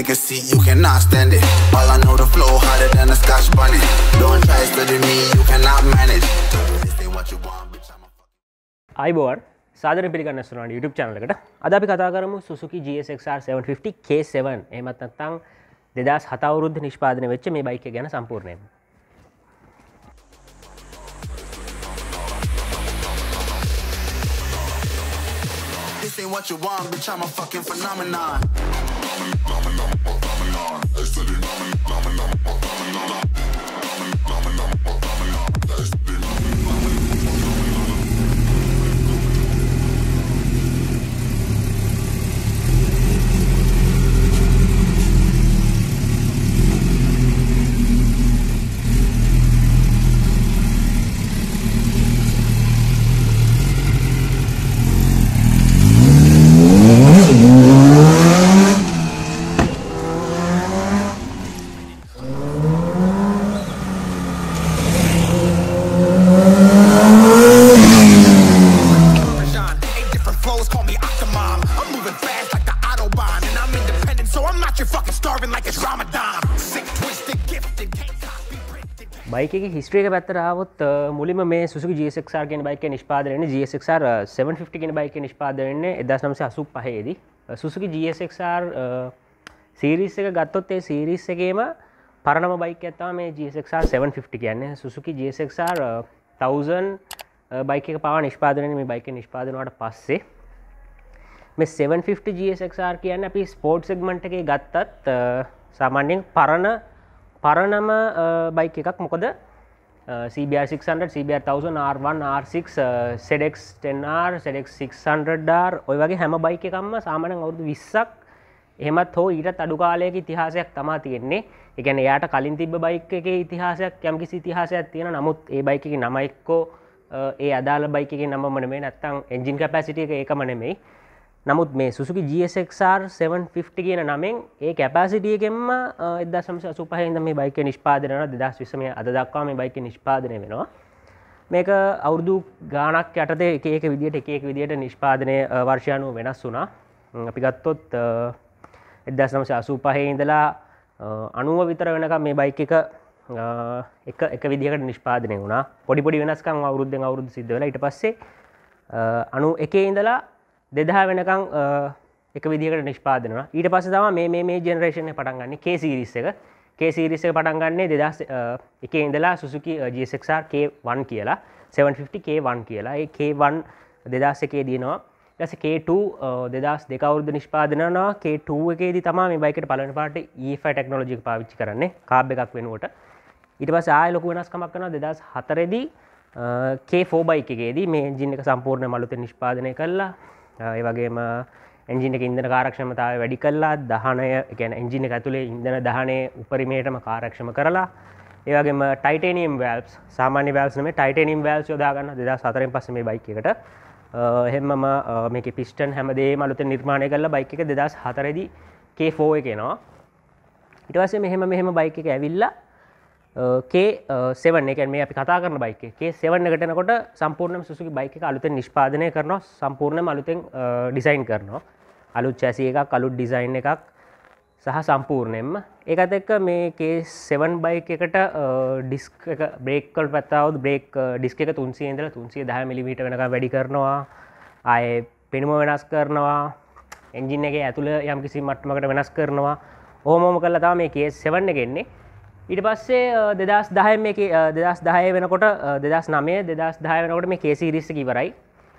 they can see you cannot stand it All I know the flow harder than a scotch bunny Don't try studying me, you cannot manage අයිබෝර් සාදර පිළිගන්න සුනාට YouTube චනලකට අද අපි කතා කරමු සුසුකි GSXR 750 K7 එමත් නැත්තං දෙදස් හතවුරුද්ධ නිෂ්පාදන වෙච්ච මේ බයික ගැන සම්පූර්ණයෙන් This ain't what you want, bitch, I'm a fucking phenomenon. Namen, Namen, Namen, Namen, Namen, Namen, Namen, Namen, Namen, Namen, Namen, බයික හිස්ට්‍රේක පැත්තරාවත් මුලිම මේ සුසු ජක්ෂාර්ගෙන් බයික නිෂ්පාදරන ජක්ෂර 750 ගෙන බයික නිෂ්පාදරන්නේ එදශනම්ස අසු පහේදී සුසුකි ජක්ෂR සීරිස් එක ගත්තොත් ඒ සීරිස් එකේම පරණම බයික ඇත්තා මේ ජක්ෂR 750 කියන්නේ සුසුකි ජක්ෂR 1000 බයික පව නිෂ්පාදන මේ බයික නිෂ්පාදනවට පස්සේ මේ 750 ජක්ෂR කියන්න අපි ස්පෝට් සෙක්මට එක ගත්තත් සාමාන්‍යෙන් පරණ පරණම බයික එකක් මොකද CBR600 CBR1000 R1 R6 සෙඩෙක් 10R සෙඩෙක් 600ඩර් ඔය වගේ හැම බයික එකම්ම සාමන අවුදු විස්සක් එහමත් හෝ ඊටත් අඩු කාලයක ඉතිහාසයක් තමා තියෙන්නේ එකැන යායට කලින් තිබ බයික එක ඉතිහාසයක් යම්කි ඉතිහාසයක් තියෙන නමුත් ඒ බයික නමයික්කෝ ඒ අදාල බයික නම්බ මනමේ නැත්තං එජින් කැපැසිටිය එක ඒකමනෙමයි නමුත් මේ සුසුකි GSXR750 කියන නමෙන් ඒ කැපාසිටියගෙන්ම එදසම සුපහහිද මේ බයික නිෂ්පාදනන දෙදස් විසම අද දක්වා මේ බයික නිෂ්පාදනය වෙනවා මේක අවුරුදු ගානක් යටතේ එකක විදිට එකක් විදිට නිෂ්පාදනය වර්ෂයනු වෙනස් වුනා අපි ගත්තොත් එදසනමස අසූ පහේ ඉඳලා අනුව විතර වෙනක මේ බයික එක එක එක විදිකට නිෂ්පාදනය වුණා පොඩිපොඩි වෙනස්කම් අවුරුද්ධ අවුරුදු සිද්ධ වෙලා ඉට පස්සේ අනු එකේ ඉඳලා දෙදහ වෙනකං එක විදිකට නිෂ්පාදනවා ඊට පස තම මේ මේ ජෙනරේෂණය පටන්ගන්න කේසිරිස්ස එක කේසිරිස පටන්ගන්නේ දෙදස් එක ඉඳලා සුසුකි ජක්ර්1 කියලා 750k1 කියලා ඒK1 දෙදස් එකේ දීනවා ඇස K2 දෙදස් දෙකවුද නිෂ්පාදනවා K2 එකේද තම මේ බයිකට පලන පාට ඒ ටෙක්නෝජික පාවිච්චි කරන්නේ කාබ් එකක් වෙනුවට ඉට පස ආය ලොක වෙනස්කමක් කන දෙදස් හතරෙදී කේ ෆෝබයි එකේදී මේ ජින එක සම්පූර්ණ මලුත නිෂ්පාදනය කරලා ඒ වගේම එජින එක ඉදන කාරක්ෂමතාව වැඩි කල්ලා දහනය ගැන එජින එක ඇතුළේ ඉදන දහනය උපරිමේටම කාරක්ෂම කරලා ඒවගේම ටයිටනම් වල්ස් සාමාන්‍ය වල්ස්නේ ටයිටනම් වල්ස් යොදාගන්න දෙදා සතරෙන් පසම බයිකට එහෙමම මේක පිස්ටන් හැමදේ මලුත නිර්මාණය කල්ල බයික එක දෙදස් හතරදි කේෆෝ එකනවා ඉටවස මෙහෙම මෙහෙම බයික එක ඇවිල්ලා Uh, කේසෙවන එක මේ අපි කතා කරන බයික කේසෙවන්න එකටනකොට සම්පූර්ණම සුසුකි බයික අලුතෙන් නිෂ්පාදනය කරන සම්පූර්ණම අලුතෙන් ඩිසයින් uh, කරනවා අලුත් චැසි එකක් අලුත් ඩිසයින් එකක් සහ සම්පූර්ණයෙන්ම ඒකත් එක්ක මේ කේසෙවන් බයික එකට ඩිස්ක බ්‍රේක්කල් පැත්තාවත් බ්‍රේක් ඩිස්ක එක තුන්සිය ඉඳල තුන්සිය දහ මිලිමීට වෙනක වැඩි කරනවා අය පෙනුම වෙනස් කරනවා එන්ජින් එක ඇතුළ යම් කිසි මට්ටමකට වෙනස් කරනවා ඕමෝම කල්ලා තා මේ කේස් සෙවන්න එකෙන්නේ ඉට පස්සේ දෙදස් දහය මේ දෙදස් දහය වෙනකොට දෙදස් නමේ දෙදස් දහය වෙනකොට මේ කේසිරිස්ස කිවරයි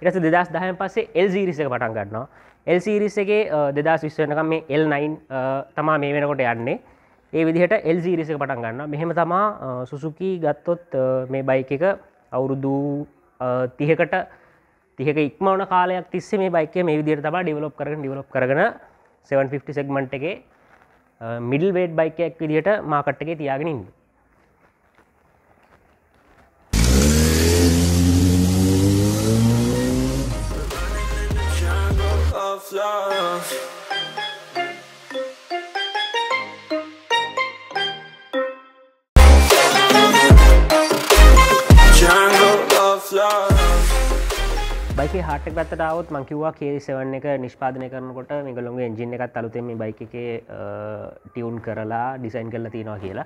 ඉරස දෙදස් දහයන් පස්සේ එල් සිරිසක පටන් ගන්නවා එල් සිරිස එක දෙදස් විශ්වනකම් මේ එල්9 තමා මේ වෙනකොට යන්නේ ඒ විදිහට එල් සිරිසක පටන් ගන්න මෙහෙම තමා සුසුකි ගත්තොත් මේ බයික එක අවුරුදු තිහකට තිහක ඉක්මවන කාලයක් තිස්සේ මේ බයික මේ විදිර තබා ඩිවලොප් කරන ඩිවලොප් කරන 750 සෙක්මට් එකේ මිඩල් වේට් බයිකයක් විදිහට මාකට්ටගේ තියාගෙන ඉන්න Love. love. බයික හට ගත්තටාවත් මංකිවවා කේරිසවන් එක නිෂ්පාදනය කරනකොට මිගලොන්ගේ එජින එකත් අලුතෙම බයික එක ටියවුන් කරලා ඩිසයින් කරලා තියෙනවා කියලා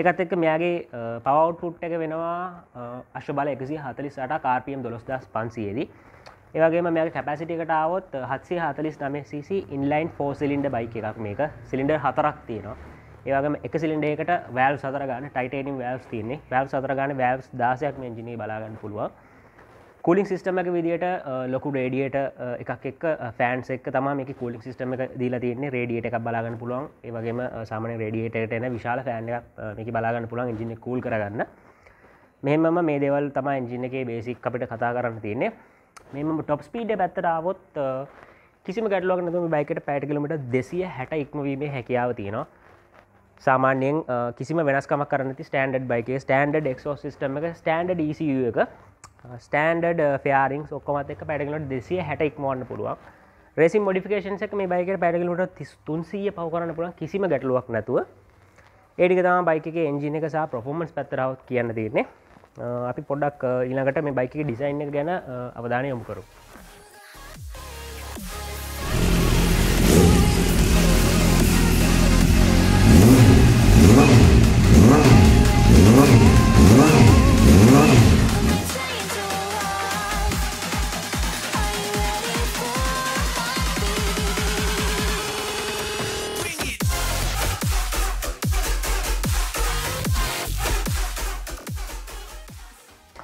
එකත් එක්ක මෙයාගේ පවට්පුට් එක වෙනවා අශ බල එකසි හතලි සට කාපියම් දොස්දස් පන්සියේදී ඒවගේ මෙයාගේ කැපැසිටිකට ආවොත් හත්සේ හතලිස් නමේ ඉන්ලයින් ෆෝ සිලින්ඩ බයික එකක් මේක සිලින්ඩර් හතරක් තියෙනවා ඒවගේ එක සිලින්ඩේකට වැල් සතරගන්න ටයිටේනම් වැල්ස් තියන්නේ වැල් සතරගන්න වැල්ස් දාසයක් මෙජිනී බලාගන්න පුළුවන් කූලින් සිිටම එක විදිට ලොකු රේඩියට එකක් එක් ෆෑන්ස් එක් තම එක කූලින් සිිටම එක දීලා තියන්නේ රේඩියට එකක් බලාගන්න පුළුවන් ඒවගේම සාමන රේඩියටට එන විශාල ෆෑන් එක මේක බලාගන්න පුළුවන් ඉජින කූල් කරගන්න මෙමම මේ දෙවල් තම ඉංජින එකේ බේසික් අපිට කතා කරන්න තියන්නේ මෙම ටොප් ස්පීඩ පැත්තරාවොත් කිසිම ගැටලොක් නතුම බයිකට පැට කිලමට දෙසිය හැට ඉක්මවීමේ හැකියාව තියෙනවා සාමාන්‍යයෙන් කිසිම වෙනස්කම කරනති ස්ටන්ඩ් බයික ස්ටන්ඩ් එක්ෝ සිිටම එක ස්ටන්ඩ් එක ස්ටන්ඩඩ uh, ෆයාරින් uh, ඔක්කොමත් එක පැඩගලට දෙසිය හැට ඉක්මවන්න පුළුවන් රෙසි මොඩිකේන් එක මේ බයික පැඩගලට තිස්තුන්සිය පව කරන්න පුළන් කිසිම ගැටලුවක් නැතුව ඒටික තම බයික එජින එක සහ ප්‍රෆෝමන්ස් පැත්තරාවත් කියන්න තිරන්නේ uh, අපි පොඩක් ඉනකට මේ බයික ඩිසයින් ගැන අවධානය යොමු කරු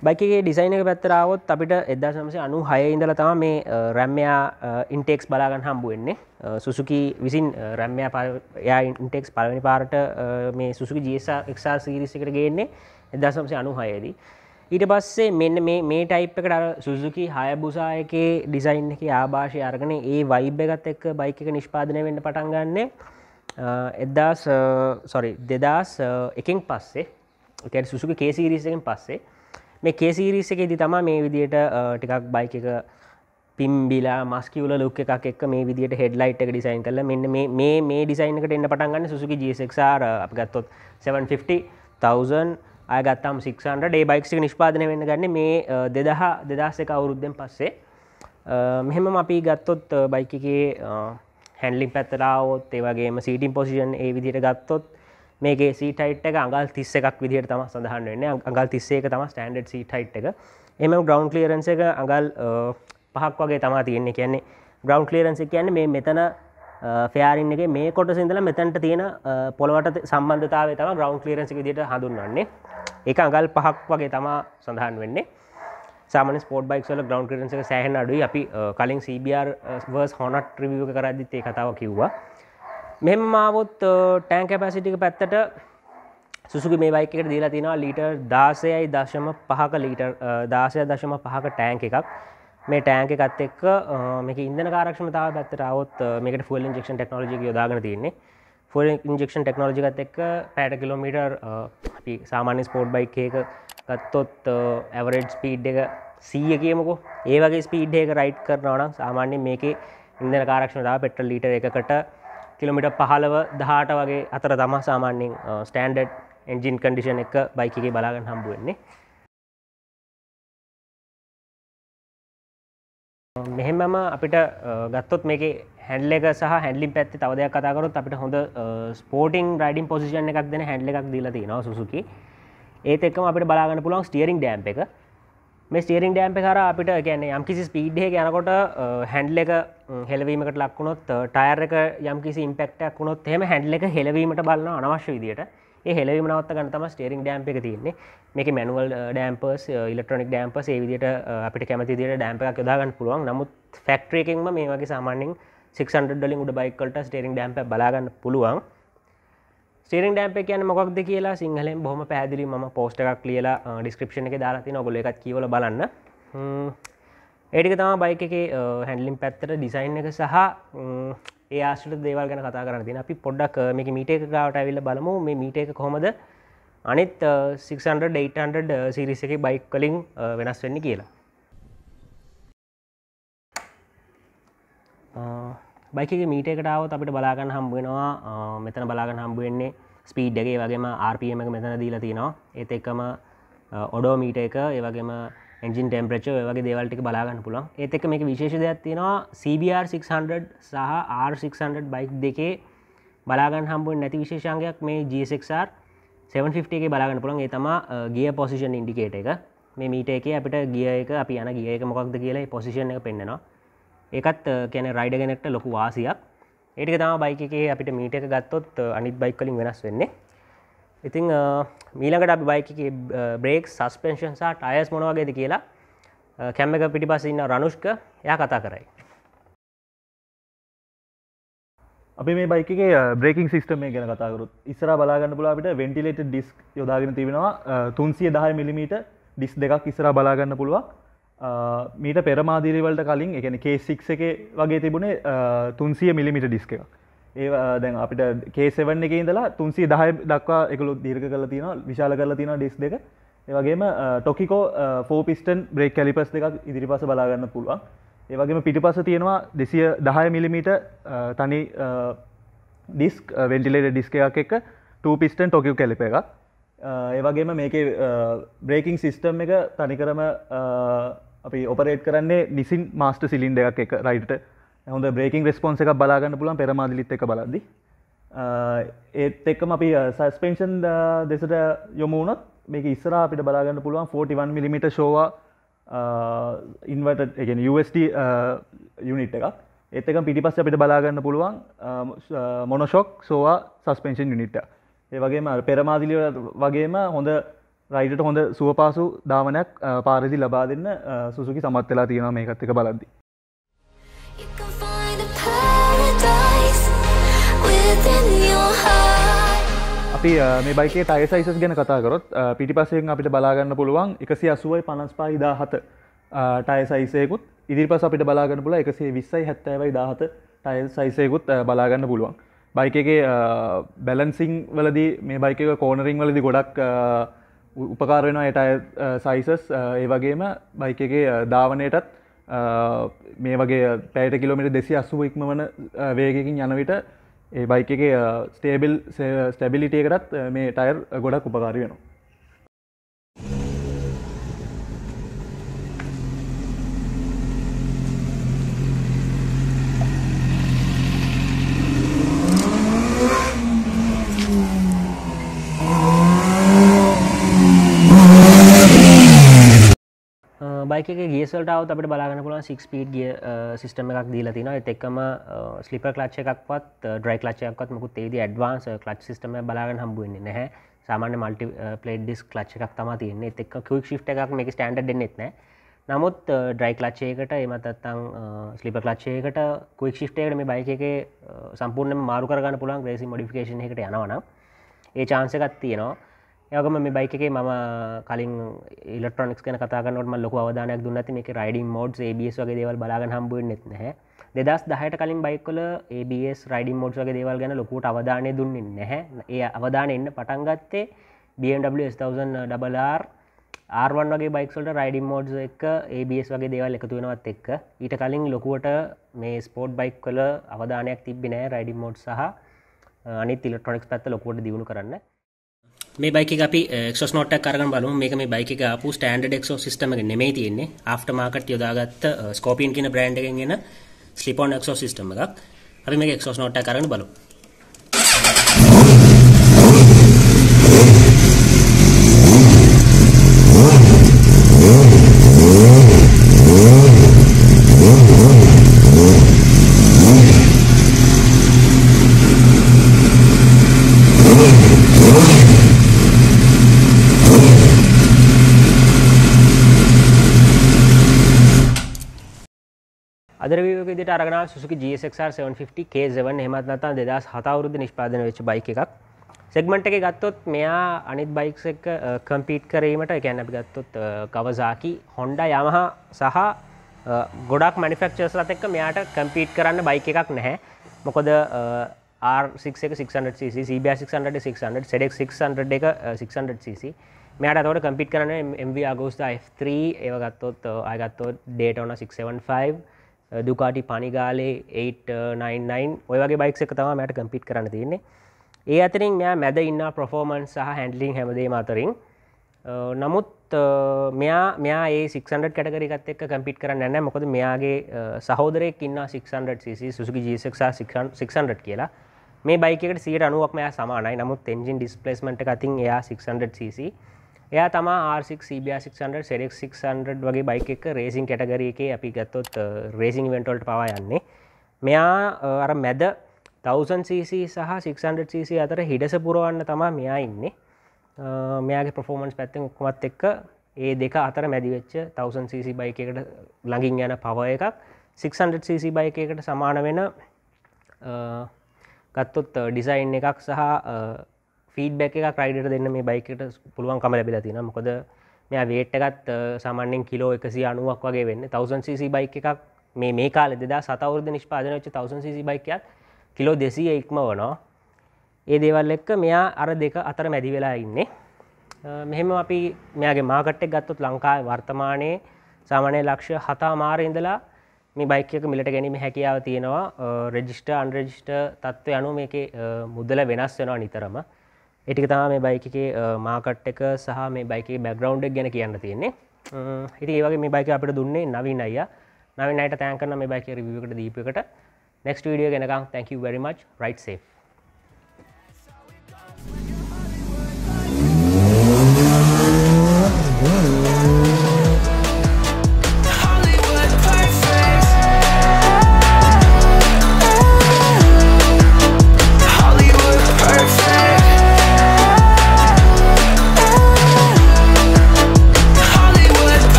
බයිකගේ ඩිසයින එක පැත්තරාවොත් අපිට එදදාශමසේ අනු හය ඉඳල තම මේ රැම්මයා ඉන්ටෙක්ස් බලාගන්න හම්බුවෙන්නේ සුසුකි විසින් රැම්මයා පයා ඉන්ටෙක්ස් පලවනි පාරට මේ සුසුකි ජේසක්සා සිරිසිකට ගේන්නේ එදදාශමසේ අනු හයේදී ඊට පස්සේ මෙන්න මේ ටයිප් එකට අර සුසුකි හයබුසායකේ ඩිසයින් එක ආභාෂය අරගෙන ඒ වයිබ් එකත් එක්ක බයික එක නිෂ්පාදනය වෙන්න පටන් ගන්න එදදාස් සොරි දෙදස් එකින් පස්සේ එකැ සුසුක කේසිරිසකෙන් පස්සේ මේ කේසිරිස එකෙදි තම මේ විදියට ටිකක් බයික එක පිම්බිලා මස්කවල ලොක් එකක් එක් මේ විදිට හෙඩ්ලයිට් එක ඩිසයින් කල මෙන්න මේ මේ ඩිසයින්කට එන්න පටන්ගන්න සුසුකි ජෙක්සාර අප ගත්තොත් 750,000 අයගත්තම් 600 ඩේ බයික්සික නිෂ්පාදනය වෙන්න ගන්න මේ දෙදහ දෙදස් එක අවුරුද්ධෙන් පස්සේ මෙහෙම අපි ගත්තොත් බයිකගේ හැන්ලිින් පැත්තරාවොත් ඒවගේම සිටින් පොසිෂන් ඒ විදිට ගත්තොත් මේගේ සීටයිට් එක අඟල් තිස්ස එකක් විදිහට තම සඳහන් වෙන්න අඟල් තිස්සේ එක තම ස්ටන්ඩ් සීටයිට් එක එම ග්‍රවන්් ලියරන්ස එක අඟල් පහක් වගේ තමා තියෙන්නේ කියන්නේ ග්‍රවන්් ලියරන්සි කියන්නේ මේ මෙතන ෆයාරින් එක මේ කොට සිදල මෙතැන්ට තියෙන පොළොවට සම්බන්ධතාව තම ග්‍රවන්් ලියරන්සි දිට හඳුන්වන්නේ ඒ අඟල් පහක් වගේ තමා සඳහන් වෙන්නේ සාමන ස්පෝට් බයික්වල ග්‍රවන්් ලියරන්ස එක සෑහන් අඩුයි අපි කලින් CBR වර්ස් හොනට ්‍රවිය කරදිත්තේ කතාව කිව්වා මෙහෙම මාවොත් ටෑන් කැපැසිටික පැත්තට සුසුක මේ බයිකට දීලා තිනවා ලීටර් දාසයයි දශම පහක ලීට දාසය දශම පහක ටෑන්ක එකක් මේ ටෑන්ක එකත් එක්ක මේක ඉන්දන කාරක්ෂමතාව පැත්තරාවත් මේකට ෆුල් ඉන්ජෙක්ෂන් ටෙක්නෝජි යොදාගන තින්නේ ෆුල් ඉන්ජෙක්ෂන් ටෙක්නෝජිකත් එක්ක පැට කිලෝමීටර් සාමාන්‍ය ස්පෝට් බයික් එක ගත්තොත් ඇවරෙඩ් ස්පීඩ් එක සීය කියමකෝ ඒවගේ ස්පීඩ් එක රයිට් කරනවනම් සාමාන්‍යෙන් මේකේ ඉන්දන කාරක්ෂමතාව පෙට්‍ර ලීටර එකකට කිලමිට පහලව දහට වගේ අතර තමා සාමාන්‍යෙන් ස්ටන්ඩඩ් එන්ජින් කන්ඩිෂන් එක බයිකගේ බලාගන්න හම්බුවන්නේ මෙහෙමම අපිට ගත්තොත් මේක හැන්ඩල එක සහ හැඩලිම් පැත්ති තවදයක් කතාකරොත් අපිට හොඳ ස්පෝටිං රයිඩින් පොසිෂන් එකක් දෙන හැඩල එකක් දීලා තියෙනවා සුසුකි ඒත් එක්කම අපිට බලාගන්න පුළුවන් ස්ටියරිං ඩෑම් එක මේ ස්ටේරිං ඩෑම්ප කර අපිට ගැන්නේ යම්කිසි ස්පීඩ්හ යනකොට හැන්ඩල එක හෙලවීමකට ලක්වුණොත් ටයර් එක යම්කිසි ඉම්පෙක්ටක් වුණොත් එම හැන්ඩල එක හෙලවීමට බලන්න අනවශ්‍ය විදිට ඒ හෙලවීම නවත්ත ගන්නතම ස්ටේරිං ඩෑම්ප එක තියන්නේ මේක මැනුවල් ඩෑම්පර්ස් ඉල්ලෙක්ට්‍රොනික් ඩෑම්පස් ඒ විදිට අපිට කැමති දිට ඩෑම්ප එකක් යොදාගන්න පුළුවන් නමුත් ෆෙක්ට්‍රේකින්ම මේ වගේ සාමාන්‍යෙන් 600 ඩලින් උඩ බයිකල්ට ස්ටේරිං ඩෑම්ප බලාගන්න පුළුවන් ටේරෙන් ඩෑම්ප කියන මොක්ද කියලා සිංහලෙන් බොහම පැදිලි ම පෝස්ට එකක් කියලා ඩිස්ක්‍රපෂණ එක දාලාති නොගොල එකක් කියවල බලන්න ඒටික තම බයික එක හැන්ඩලිම් පැත්තට ඩිසයින් එක සහ ඒආශ්ට දේවල් ගැන කතා කරන්න අපි පොඩ්ඩක් මේ මීට එක ගාවට ඇවිල්ල බලමු මේ මීට එක කොමද අනිත් 600 සිරිස එක බයික් කලින් වෙනස් වෙන්න කියලා බයික මීටකටාවත් අපිට බලාගන්න හම්බුවෙනවා මෙතන බලාගන්න හම්බුවෙන්නේ ස්පීඩ්ඩගේ වගේම RPM එක මෙතන දීලා තියෙනවා ඒත් එක්කම ඔඩෝ මීට එක ඒවගේම එන්ජින් ටෙම්පරච වගේ දේවල්ටික බලාගන්න පුළන් ඒත් එක මේ විශේෂ දෙයක් තියෙනවා CBR600 සහ R600 බයික් දෙකේ බලාගන්න හම්බුව නැති විශේෂංගයක් මේ GSXR 750 එක බලාගන්න පුළන් ඒ තම ගිය පොසිෂන් ඉන්ඩිකේට එක මේ මීට එක අපිට ගිය එක අපි යන ගිය එක මොකක්ද කියලා පොසිෂන් එක පෙන්න්නවා ඒකත් කැන රයිඩ ගැනෙක්ට ලොකු වාසියක් ඒටික තම බයික එකේ අපිට මීට එක ගත්තොත් අනිත් බයික් කලින් වෙනස් වෙන්නේ ඉතිං මීලකට අප බයික බ්‍රේක් සස්පෙන්ෂන් සට අයස් මොනවාගේද කියලා කැම්ම එක පිටි පසඉන්න රනුෂ්ක යා කතා කරයි අපි මේ බයිකගේ බ්‍රේකින් සිිටම ගැන කතාකරුත් ඉස්සර බලාගන්න පුලාට වෙන්ටිලේට ඩිස්ක් යොදාගෙන තිබෙනවා තුන්සිය දහය මිලිමීට ඩිස් දෙකක් ඉස්සර බලාගන්න පුළුවන් මීට පෙරමාදිරිවලට කලින් එකන කේසික් එක වගේ තිබුණේ තුන්සිය මිලිමිට ඩිස්ක එකක් ඒ දැන් අපිට කේසෙවන් එක ඉඳලා තුන්සේ දහය දක්වා එකළු දීර්ග කල තින විශාල කරල තින ඩිස් දෙක ඒවගේම ටොකිකෝ ෆෝපිස්ටන් බ්‍රේක් කැලිපස් දෙක් ඉදිරිපස බලාගන්න පුළුවන් ඒවගේම පිටිපස තියෙනවා දෙසිය දහය මිලිමිට තනි ඩිස්ක් වෙන්ටිලේට ඩිස්කයක් එක ටූපිස්ටන් ටොකිව කැලිප එකක් ඒවගේම මේකේ බ්‍රේකින් සිිස්ටම් එක තනිකරම අපි ඔපරේට් කරන්නේ නිසින් මාස්ට සිලින් දෙයක් එක රයිට හොඳ බ්‍රේකින් රෙස්පොන්ස එක බලාගන්න පුළන් පෙරමාදිලිත් එක බලද්දි ඒත් එක්කම අපි සස්පෙන්ෂන් දෙසට යොමුණොත් මේක ඉස්සර අපිට බලාගන්න පුළුවන් 41 මිලිමිට ශෝවා ඉන්වට එකෙන් UST යුනිට් එකක් එත්තක පිටිපස්ස අපිට බලාගන්න පුළුවන් මොනොෂොක් සෝවා සස්පෙන්ෂන් යුනිට්ට ඒ වගේම පෙරමාදිලිය වගේම හොඳ රයිඩට හොඳ සුවපාසු දාමනයක් පාරිදි ලබා දෙන්න සුසුකි සමත් වෙලා තියෙන මේකත් එක බලද්දි. අපි මේ බයිකේ ටයි සයිසස් ගැන කතාකරොත් පිටිපසයෙන් අපිට බලාගන්න පුළුවන් එකසි අසුවයි පනස් පාහිදා හත ටය සයිසයකුත් ඉදිරිපස අපිට බලාගන්න පුල එකසේ විස්සයි හැත්තෑවයි දාහත ටයිල් සයිසයකුත් බලාගන්න පුළුවන්. බයිකගේ බැලන්සිං වලදී මේ බයික කෝනරිං වලදි ගොඩක් උපකාර වෙනවා එට සයිසස් ඒ වගේම බයික එක ධාවනයටත් මේ වගේ පැයට කිලමිට දෙසි අස්සුව ඉක්ම වන වේගකින් යන විට ඒ බයික එක ස්ටේබිල් ස්ටැබිලිටියකටත් මේ ටයර් ගොඩක් උපකාරි වෙනවා බයික ගේසල්ටාවත් අපට බලාගන්න පුලන් සික් පීට් ගිය සිිටම එකක් දීලා තින එතක්ම ස්ලිප කලච්ච එකක්වත් ඩ්‍රයි ලච්චයක්ත් මුකුත් ඒද ඩ්වාන්ස ලච් සිටම බලාගන්න හම්බුවන්නේ නැහැ සාමාන්‍ය මල්ටි පලේඩ් ඩිස් ලච්ච එකක් තම තියන්නේ එක් ක් ි් එකක් මේ ස්ටන්ඩ නෙත්නෑ නමුත් ඩ්‍රයි ලච්චයකට එමතත්තං ස්ලිප ලච්චයකට කුයික් ශිප්ටයකට මේ බයික එක සම්පූර්ණ මාරුකරගන්න පුළන් ග්‍රේසි මොඩිෆිකේෂන එකට යනවන ඒ චාන්සකත් තියෙනවා යගම මේ බයික එකේ මම කලින් ඉලටොනික් කන කතාගනොටම ලොක අවදානයක් දුන්නති මේ රයිඩින් මෝඩ් ABS වගේ දේවල් බලාග හම්බුව නෙත්න හැ දෙදස් දහයට කලින් බයිකොල ABS රයිඩින් මෝඩ් වගේ දේවල් ගැන ලොකුට අවධානය දුන්නේ නැහැ ඒ අවධාන එන්න පටන්ගත්තේ BMW1000ඩර් ආර්වන් වගේ බයික්සොල්ට රයිඩින් මෝඩ්ස් එක ABS වගේ දේවල් එකතු වෙනවත් එක්ක ඊට කලින් ලොකුවට මේ ස්පෝට් බයික් කල අවධානයක් තිබිනෑ රයිඩින් මෝඩ් සහ අනි තිලටොනික්ස් පැත්ත ලොකුවට දියුණු කරන්න මේ බයික අපි එක්ෂස් නොට්ටක් කරගන්න බලමු මේක මේ බයික එක ආපු ස්ටෑන්ඩඩ් එක්ෂෝ සිස්ටම් එක නෙමෙයි තියෙන්නේ ආෆ්ටර් මාකට් යොදාගත්ත ස්කෝපියන් eh, කියන බ්‍රෑන්ඩ් එකෙන් එන ස්ලිප් ඔන් එක්ෂෝ සිස්ටම් එකක් අපි මේක එක්ෂස් නොට්ටක් කරගන්න බලමු අදරවකදිට අරගන සුසුක GSXR750 K7 හෙමත් නතා දෙදස් හතවරුද නිෂ්පාදන වෙච් බයි එකක් සෙක්මට එක ගත්තොත් මෙයා අනිත් බයික්ස එක කම්පීට් කරීමට එකැන අපි ගත්තොත් කවසාකි හොන්ඩ යමහා සහ ගොඩක් මනිිෆක්චර්ස් ලතෙක්ක මෙයාට කම්පීට් කරන්න බයික එකක් නැහැ මොකොද R600 මෙයාට තවට කම්පිට කරන MV අගෝස්ථ F3 ඒවගත්තොත් අයගත්තොත් ඩේටවන 675 දුකාටි පනිගාලේ 899 ඔයගේ බයික් එක තම මට කම්පිට කරන්න තියන්නේ ඒ අතරින් මෙයා මැද ඉන්න ප්‍රෆෝර්මන් සහ හැන්ඩලිින් හැමදේ අතරින් නමුත් මෙයා මෙයා ඒ 600 කටකරිකත් එක් කම්පිට කරන්න න්න මොකද මෙයාගේ සහෝදරයක් ඉන්න 600cc සුසුකි ජීසක්සා 600 කියලා මේ බයිකට සිට අනුවක් මෙයා සමානයි නමුත් එන්ජින් ඩිස්පලස්මට එකතින් එයා 600cc එය තමා R6 CBR600 සෙරෙක් 600 වගේ බයික එක රේසින් කැටගර එක අපි ගත්තොත් රේසින් වෙන්ටොල්ට පවා යන්නේ මෙයා අර මැද 1000cc සහ 600cc අතර හිඩස පුරුවන්න තමා මෙයා ඉන්නේ මෙයාගේ ප්‍රෆෝමන්ස් පැත්තෙන් ඔක්කොමත් එක්ක ඒ දෙක අතර මැදිවෙච්ච 1000cc බයික එකට ළඟින් යන පව එකක් 600cc බයික එකට සමාන වෙන ගත්තොත් ඩිසයින් එකක් සහ ෆීඩබැක් එක ක්‍රයිඩට දෙන්න මේ බයිකට පුළුවන් කම ලැබිලා තින මොකොද මෙයා වේට්ටකත් සාමන්‍යෙන් කිලෝ එකසි අනුවක් වගේ වෙන්න තවසන්සිසි බයික එකක් මේ මේ කාල දෙදා සතවරද නිෂ්පාදන වෙච්ච තවසන්සිසි බයිකයක් කිලෝ දෙසී එක්ම වනවා ඒ දේවල් එක්ක මෙයා අර දෙක අතර මැදි වෙලා ඉන්නේ මෙහෙම අපි මෙයාගේ මාකට්ටෙක් ගත්තොත් ලංකාව වර්තමානයේ සාමානය ලක්ෂ හතා මාර ඉඳලා මේ බයිකයක මිලට ගැනීම හැකියාව තියෙනවා රෙජිස්ට අන්රෙජිස්ට තත්ත්ව යනු මේ මුදල වෙනස් වෙනවා නිතරම එටික තම මේ බයික එකේ මාකට් එක සහ මේ බයික බැග්‍රවන්් එක් ගැන කියන්න තියෙන්නේ ඉති ඒවගේ මේ බයික අපට දුන්නේ නවින් අය නවින් අයට තෑන්කන මේ බයික රිවිකට දීපකට නෙක්ස් ඩිය ගෙනකම් තැක වරිමච් රයිට් සේ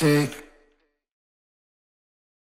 c'est